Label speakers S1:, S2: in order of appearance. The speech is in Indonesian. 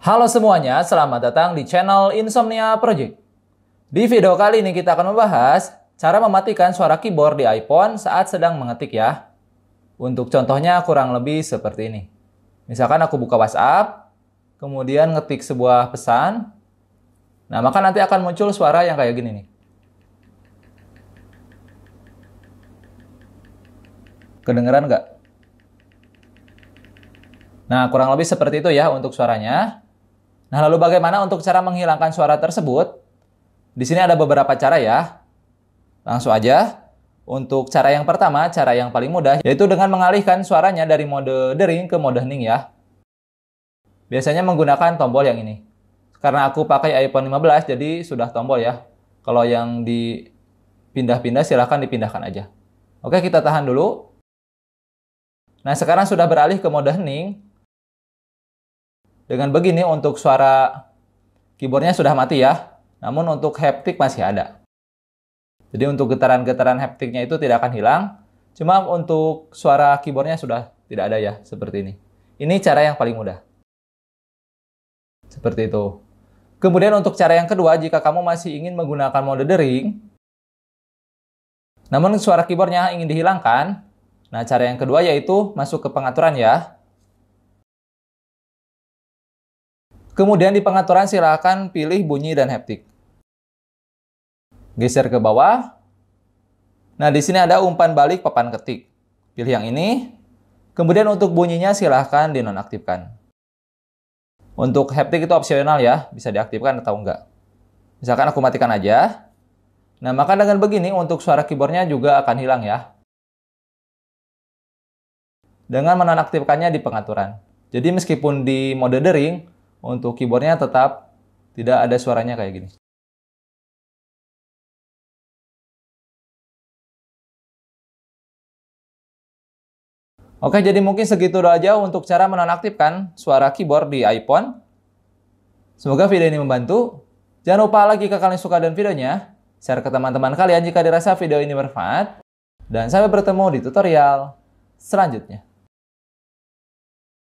S1: Halo semuanya, selamat datang di channel Insomnia Project. Di video kali ini kita akan membahas cara mematikan suara keyboard di iPhone saat sedang mengetik ya. Untuk contohnya kurang lebih seperti ini. Misalkan aku buka WhatsApp, kemudian ngetik sebuah pesan. Nah, maka nanti akan muncul suara yang kayak gini nih. Kedengeran nggak? Nah, kurang lebih seperti itu ya untuk suaranya. Nah, lalu bagaimana untuk cara menghilangkan suara tersebut? Di sini ada beberapa cara ya. Langsung aja. Untuk cara yang pertama, cara yang paling mudah, yaitu dengan mengalihkan suaranya dari mode dering ke mode hening ya. Biasanya menggunakan tombol yang ini. Karena aku pakai iPhone 15, jadi sudah tombol ya. Kalau yang dipindah-pindah, silahkan dipindahkan aja. Oke, kita tahan dulu. Nah, sekarang sudah beralih ke mode hening. Dengan begini untuk suara keyboardnya sudah mati ya, namun untuk haptik masih ada. Jadi untuk getaran-getaran haptiknya itu tidak akan hilang, cuma untuk suara keyboardnya sudah tidak ada ya, seperti ini. Ini cara yang paling mudah. Seperti itu. Kemudian untuk cara yang kedua, jika kamu masih ingin menggunakan mode dering, namun suara keyboardnya ingin dihilangkan, nah cara yang kedua yaitu masuk ke pengaturan ya. Kemudian di pengaturan silakan pilih bunyi dan haptik. Geser ke bawah. Nah, di sini ada umpan balik papan ketik. Pilih yang ini. Kemudian untuk bunyinya silahkan dinonaktifkan. Untuk haptik itu opsional ya, bisa diaktifkan atau enggak. Misalkan aku matikan aja. Nah, maka dengan begini untuk suara keyboardnya juga akan hilang ya. Dengan menonaktifkannya di pengaturan. Jadi meskipun di mode dering, untuk keyboardnya tetap tidak ada suaranya kayak gini. Oke, jadi mungkin segitu aja untuk cara menonaktifkan suara keyboard di iPhone. Semoga video ini membantu. Jangan lupa lagi jika kalian suka dengan videonya, share ke teman-teman kalian jika dirasa video ini bermanfaat. Dan sampai bertemu di tutorial selanjutnya.